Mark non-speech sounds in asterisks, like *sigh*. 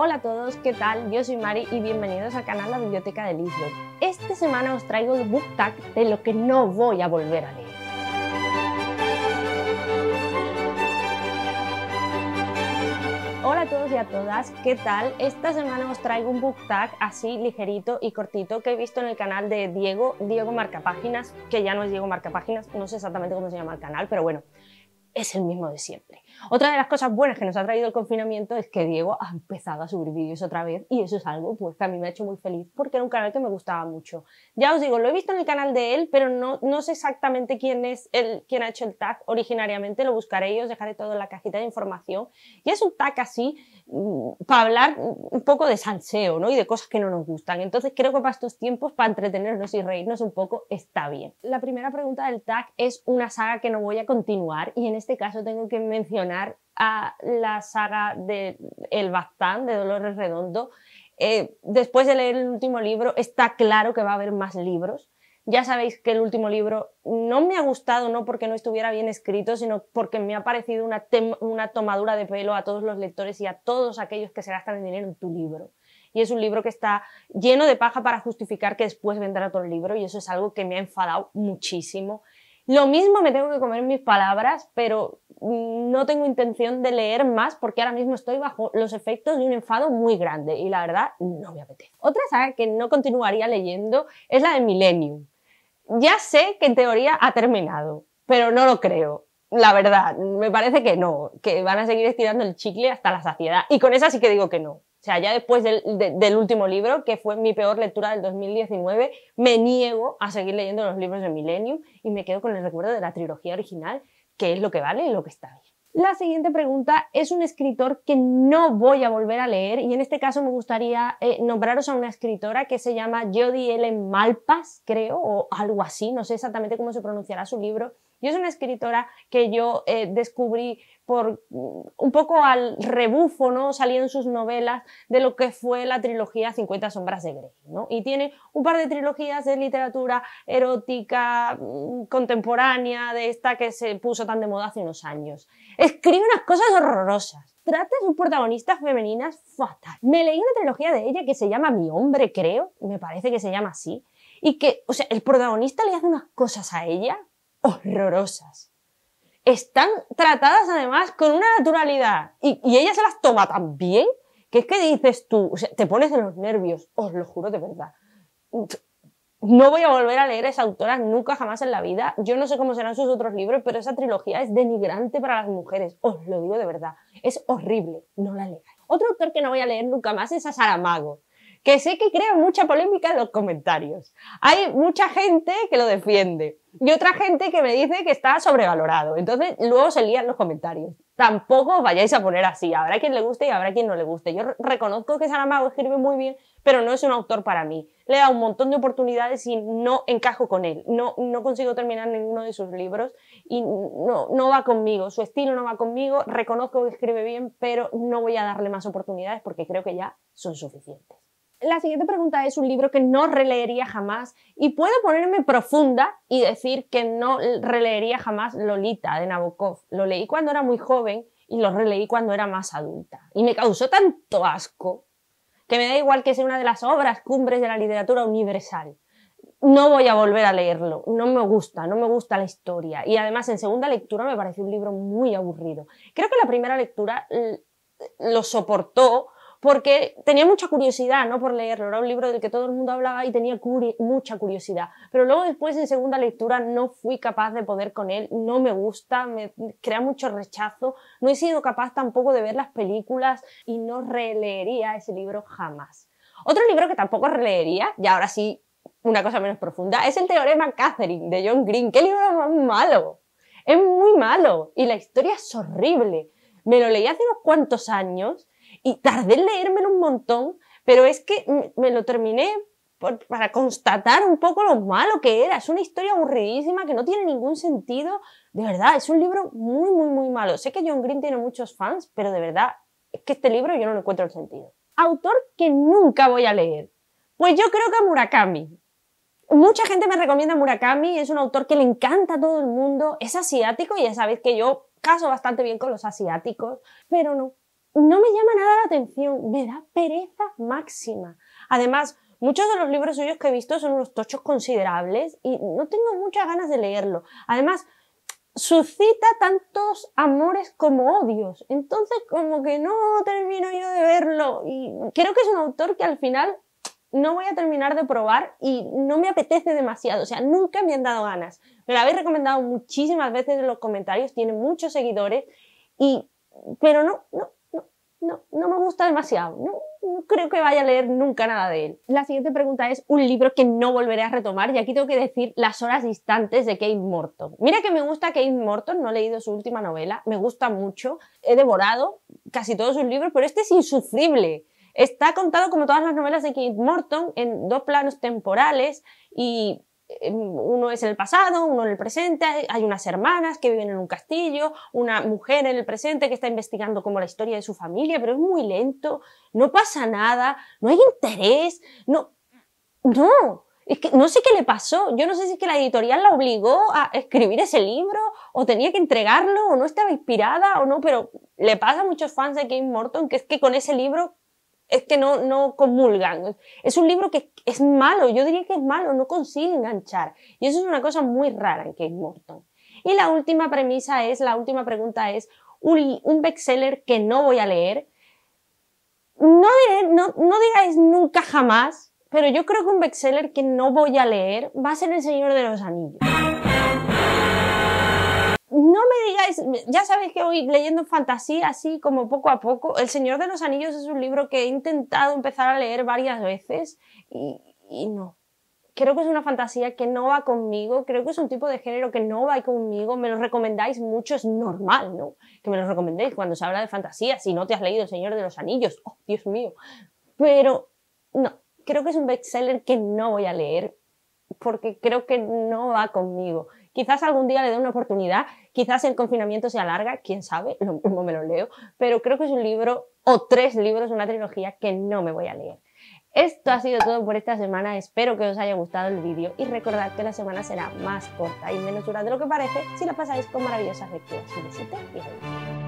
Hola a todos, ¿qué tal? Yo soy Mari y bienvenidos al canal La Biblioteca de Lisboa. Esta semana os traigo el book tag de lo que no voy a volver a leer. Hola a todos y a todas, ¿qué tal? Esta semana os traigo un book tag así ligerito y cortito que he visto en el canal de Diego, Diego Marcapáginas, que ya no es Diego Marcapáginas, no sé exactamente cómo se llama el canal, pero bueno, es el mismo de siempre. Otra de las cosas buenas que nos ha traído el confinamiento es que Diego ha empezado a subir vídeos otra vez y eso es algo pues, que a mí me ha hecho muy feliz porque era un canal que me gustaba mucho. Ya os digo, lo he visto en el canal de él, pero no, no sé exactamente quién es el, quien ha hecho el tag originariamente, lo buscaré y os dejaré todo en la cajita de información. Y es un tag así mm, para hablar un poco de salseo ¿no? y de cosas que no nos gustan. Entonces creo que para estos tiempos, para entretenernos y reírnos un poco, está bien. La primera pregunta del tag es una saga que no voy a continuar y en este caso tengo que mencionar a la saga de El Bastán de Dolores Redondo. Eh, después de leer el último libro, está claro que va a haber más libros. Ya sabéis que el último libro no me ha gustado, no porque no estuviera bien escrito, sino porque me ha parecido una, una tomadura de pelo a todos los lectores y a todos aquellos que se gastan el dinero en tu libro y es un libro que está lleno de paja para justificar que después vendrá otro libro y eso es algo que me ha enfadado muchísimo lo mismo me tengo que comer mis palabras, pero no tengo intención de leer más porque ahora mismo estoy bajo los efectos de un enfado muy grande y la verdad no me apetece. Otra saga que no continuaría leyendo es la de Millennium. Ya sé que en teoría ha terminado, pero no lo creo. La verdad, me parece que no, que van a seguir estirando el chicle hasta la saciedad. Y con esa sí que digo que no o sea, ya después del, último libro, que fue mi peor lectura del 2019, me niego a seguir leyendo los libros de Millennium y me quedo con el recuerdo de la trilogía original, que es lo que vale y lo que está bien. La siguiente pregunta es un escritor que no voy a volver a leer y en este caso me gustaría eh, nombraros a una escritora que se llama Jodie Ellen Malpas, creo, o algo así, no sé exactamente cómo se pronunciará su libro, y es una escritora que yo eh, descubrí por mm, un poco al rebufo, ¿no? en sus novelas de lo que fue la trilogía 50 sombras de Grey, ¿no? Y tiene un par de trilogías de literatura erótica mm, contemporánea, de esta que se puso tan de moda hace unos años. Escribe unas cosas horrorosas. Trata a sus protagonistas femeninas fatal. Me leí una trilogía de ella que se llama Mi hombre, creo, me parece que se llama así, y que, o sea, el protagonista le hace unas cosas a ella horrorosas. Están tratadas además con una naturalidad y, ella se las toma tan bien que es que dices tú, o te pones de los nervios, os lo juro de verdad. No voy a volver a leer a esa autora nunca jamás en la vida. Yo no sé cómo serán sus otros libros, pero esa trilogía es denigrante para las mujeres, os lo digo de verdad. Es horrible, no la leáis. Otro autor que no voy a leer nunca más es a Saramago que sé que crea mucha polémica en los comentarios. Hay mucha gente que lo defiende y otra gente que me dice que está sobrevalorado. Entonces luego se lían los comentarios. Tampoco os vayáis a poner así. Habrá quien le guste y habrá quien no le guste. Yo reconozco que Saramago escribe muy bien, pero no es un autor para mí. Le da un montón de oportunidades y no encajo con él. No, no consigo terminar ninguno de sus libros y no, no va conmigo. Su estilo no va conmigo. Reconozco que escribe bien, pero no voy a darle más oportunidades porque creo que ya son suficientes. La siguiente pregunta es un libro que no releería jamás y puedo ponerme profunda y decir que no releería jamás Lolita de Nabokov. Lo leí cuando era muy joven y lo releí cuando era más adulta y me causó tanto asco que me da igual que sea una de las obras cumbres de la literatura universal. No voy a volver a leerlo, no me gusta, no me gusta la historia y además en segunda lectura me pareció un libro muy aburrido. Creo que la primera lectura lo soportó porque tenía mucha curiosidad, ¿no? Por leerlo, era un libro del que todo el mundo hablaba y tenía mucha curiosidad. Pero luego después en segunda lectura no fui capaz de poder con él, no me gusta, me crea mucho rechazo, no he sido capaz tampoco de ver las películas y no releería ese libro jamás. Otro libro que tampoco releería, y ahora sí una cosa menos profunda, es el teorema Catherine de John Green. ¡Qué libro más malo! Es muy malo y la historia es horrible. Me lo leí hace unos cuantos años y tardé en leérmelo un montón, pero es que me lo terminé para constatar un poco lo malo que era. Es una historia aburridísima que no tiene ningún sentido. De verdad, es un libro muy, muy, muy malo. Sé que John Green tiene muchos fans, pero de verdad, es que este libro yo no le encuentro el sentido. Autor que nunca voy a leer. Pues yo creo que Murakami. Mucha gente me recomienda Murakami, es un autor que le encanta a todo el mundo, es asiático y ya sabéis que yo caso bastante bien con los asiáticos, pero no, no me llama nada la atención, me da pereza máxima. Además, muchos de los libros suyos que he visto son unos tochos considerables y no tengo muchas ganas de leerlo. Además, suscita tantos amores como odios. Entonces, como que no termino yo de verlo. Y creo que es un autor que al final no voy a terminar de probar y no me apetece demasiado. O sea, nunca me han dado ganas. Me lo habéis recomendado muchísimas veces en los comentarios, tiene muchos seguidores y... Pero no, no, no me gusta demasiado. No, no, creo que vaya a leer nunca nada de él. La siguiente pregunta es un libro que no volveré a retomar y aquí tengo que decir Las horas distantes de Kate Morton. Mira que me gusta Kate Morton, no he leído su última novela, me gusta mucho, he devorado casi todos sus libros, pero este es insufrible. Está contado como todas las novelas de Kate Morton en dos planos temporales y eh, uno es en el pasado, uno en el presente, hay unas hermanas que viven en un castillo, una mujer en el presente que está investigando como la historia de su familia, pero es muy lento, no pasa nada, no hay interés, no, no, es que no sé qué le pasó, yo no sé si es que la editorial la obligó a escribir ese libro, o tenía que entregarlo, o no estaba inspirada, o no, pero le pasa a muchos fans de Game Morton que es que con ese libro es que no, no comulgan. Es un libro que es malo, yo diría que es malo, no consigue enganchar. Y eso es una cosa muy rara en Kate Morton. Y la última premisa es, la última pregunta es, un, un bestseller que no voy a leer. No, no, no digáis nunca jamás, pero yo creo que un bestseller que no voy a leer va a ser El Señor de los Anillos no me digáis, ya sabéis que voy leyendo fantasía así como poco a poco. El Señor de los Anillos es un libro que he intentado empezar a leer varias veces y, no. Creo que es una fantasía que no va conmigo, creo que es un tipo de género que no va conmigo, me lo recomendáis mucho, es normal, ¿no? Que me lo recomendéis cuando se habla de fantasía, si no te has leído El Señor de los Anillos, oh, Dios mío. Pero no, creo que es un bestseller que no voy a leer porque creo que no va conmigo. Quizás algún día le dé una oportunidad, quizás el confinamiento se alarga, quién sabe, lo *laughs* mismo me lo leo, pero creo que es un libro o tres libros, una trilogía que no me voy a leer. Esto ha sido todo por esta semana, espero que os haya gustado el vídeo y recordad que la semana será más corta y menos dura de lo que parece si la pasáis con maravillosas lecturas. Un besito y